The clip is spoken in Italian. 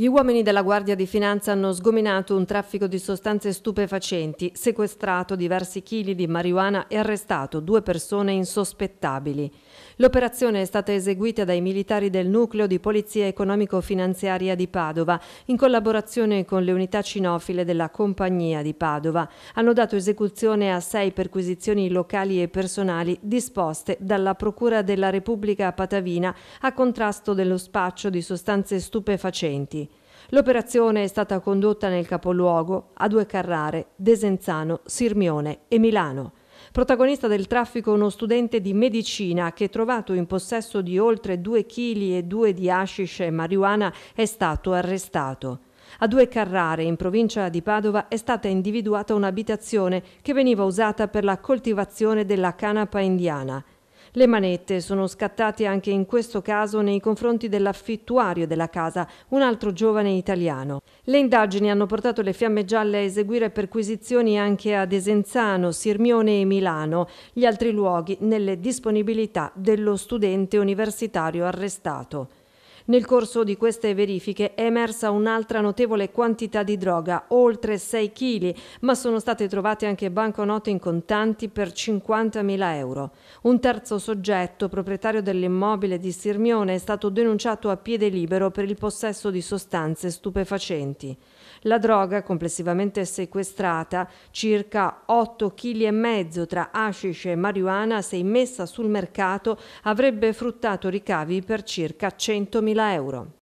Gli uomini della Guardia di Finanza hanno sgominato un traffico di sostanze stupefacenti, sequestrato diversi chili di marijuana e arrestato due persone insospettabili. L'operazione è stata eseguita dai militari del nucleo di Polizia Economico-Finanziaria di Padova, in collaborazione con le unità cinofile della Compagnia di Padova. Hanno dato esecuzione a sei perquisizioni locali e personali disposte dalla Procura della Repubblica Patavina a contrasto dello spaccio di sostanze stupefacenti. L'operazione è stata condotta nel capoluogo a due Carrare, Desenzano, Sirmione e Milano. Protagonista del traffico uno studente di medicina che trovato in possesso di oltre 2 kg e 2 di hashish e marijuana è stato arrestato. A Due Carrare, in provincia di Padova, è stata individuata un'abitazione che veniva usata per la coltivazione della canapa indiana. Le manette sono scattate anche in questo caso nei confronti dell'affittuario della casa, un altro giovane italiano. Le indagini hanno portato le fiamme gialle a eseguire perquisizioni anche ad Esenzano, Sirmione e Milano, gli altri luoghi nelle disponibilità dello studente universitario arrestato. Nel corso di queste verifiche è emersa un'altra notevole quantità di droga, oltre 6 kg, ma sono state trovate anche banconote in contanti per 50.000 euro. Un terzo soggetto, proprietario dell'immobile di Sirmione, è stato denunciato a piede libero per il possesso di sostanze stupefacenti. La droga complessivamente sequestrata, circa 8,5 kg tra hashish e marijuana, se immessa sul mercato, avrebbe fruttato ricavi per circa 100.000 euro. la euro.